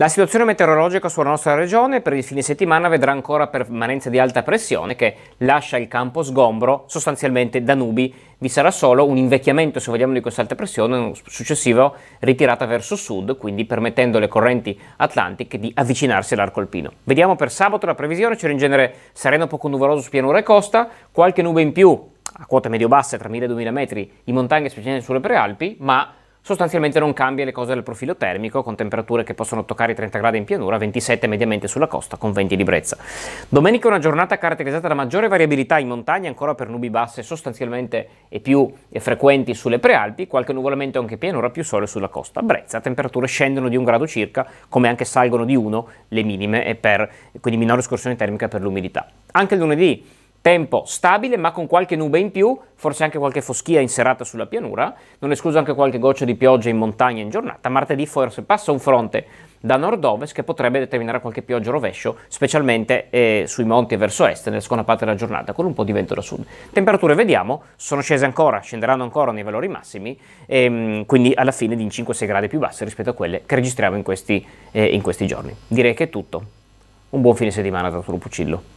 La situazione meteorologica sulla nostra regione per il fine settimana vedrà ancora permanenza di alta pressione che lascia il campo sgombro sostanzialmente da nubi. Vi sarà solo un invecchiamento, se vogliamo, di questa alta pressione successivo ritirata verso sud, quindi permettendo alle correnti atlantiche di avvicinarsi all'arco alpino. Vediamo per sabato la previsione, c'era in genere sereno poco nuvoloso su pianura e costa, qualche nube in più a quote medio-basse tra 1000 e 2000 metri in montagne, specialmente sulle prealpi, ma sostanzialmente non cambia le cose del profilo termico, con temperature che possono toccare i 30 gradi in pianura, 27 mediamente sulla costa, con venti di brezza. Domenica è una giornata caratterizzata da maggiore variabilità in montagna, ancora per nubi basse sostanzialmente e più frequenti sulle prealpi, qualche nuvolamento anche in pianura, più sole sulla costa. Brezza, temperature scendono di un grado circa, come anche salgono di uno le minime, e per, quindi minore escursione termica per l'umidità. Anche il lunedì Tempo stabile ma con qualche nube in più, forse anche qualche foschia in serata sulla pianura, non escluso anche qualche goccia di pioggia in montagna in giornata. Martedì forse passa un fronte da nord-ovest che potrebbe determinare qualche pioggia rovescio, specialmente eh, sui monti verso est nella seconda parte della giornata, con un po' di vento da sud. Temperature vediamo, sono scese ancora, scenderanno ancora nei valori massimi, ehm, quindi alla fine di 5-6 gradi più basse rispetto a quelle che registriamo in questi, eh, in questi giorni. Direi che è tutto. Un buon fine settimana da Puccillo.